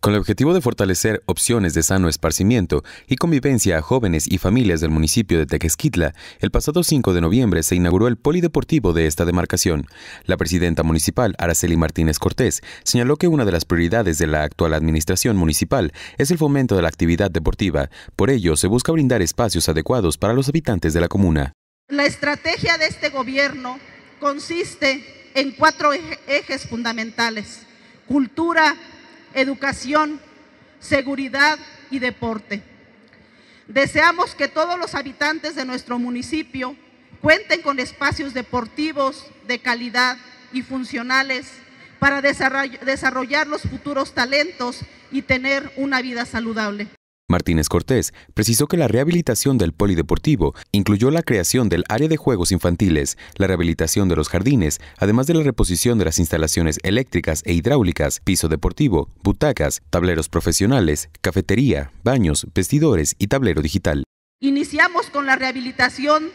Con el objetivo de fortalecer opciones de sano esparcimiento y convivencia a jóvenes y familias del municipio de Tequesquitla, el pasado 5 de noviembre se inauguró el polideportivo de esta demarcación. La presidenta municipal, Araceli Martínez Cortés, señaló que una de las prioridades de la actual administración municipal es el fomento de la actividad deportiva. Por ello, se busca brindar espacios adecuados para los habitantes de la comuna. La estrategia de este gobierno consiste en cuatro ejes fundamentales. Cultura, educación, seguridad y deporte. Deseamos que todos los habitantes de nuestro municipio cuenten con espacios deportivos de calidad y funcionales para desarrollar los futuros talentos y tener una vida saludable. Martínez Cortés precisó que la rehabilitación del polideportivo incluyó la creación del área de juegos infantiles, la rehabilitación de los jardines, además de la reposición de las instalaciones eléctricas e hidráulicas, piso deportivo, butacas, tableros profesionales, cafetería, baños, vestidores y tablero digital. Iniciamos con la rehabilitación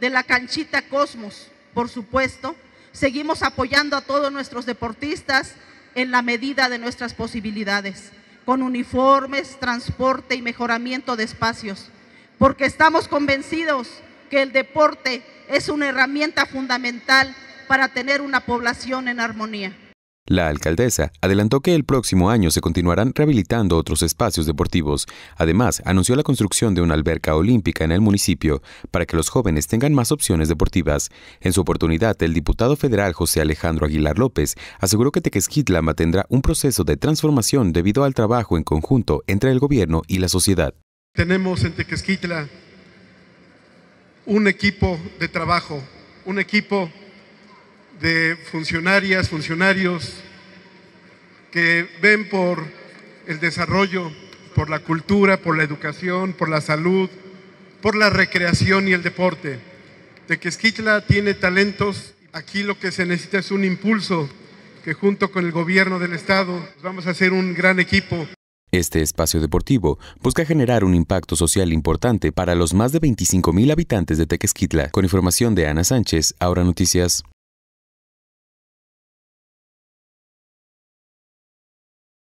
de la canchita Cosmos, por supuesto. Seguimos apoyando a todos nuestros deportistas en la medida de nuestras posibilidades con uniformes, transporte y mejoramiento de espacios, porque estamos convencidos que el deporte es una herramienta fundamental para tener una población en armonía. La alcaldesa adelantó que el próximo año se continuarán rehabilitando otros espacios deportivos. Además, anunció la construcción de una alberca olímpica en el municipio para que los jóvenes tengan más opciones deportivas. En su oportunidad, el diputado federal José Alejandro Aguilar López aseguró que Tequesquitla mantendrá un proceso de transformación debido al trabajo en conjunto entre el gobierno y la sociedad. Tenemos en Tequesquitla un equipo de trabajo, un equipo de funcionarias, funcionarios que ven por el desarrollo, por la cultura, por la educación, por la salud, por la recreación y el deporte. Tequesquitla tiene talentos, aquí lo que se necesita es un impulso que junto con el gobierno del estado vamos a hacer un gran equipo. Este espacio deportivo busca generar un impacto social importante para los más de 25.000 habitantes de Tequesquitla. Con información de Ana Sánchez, Ahora Noticias.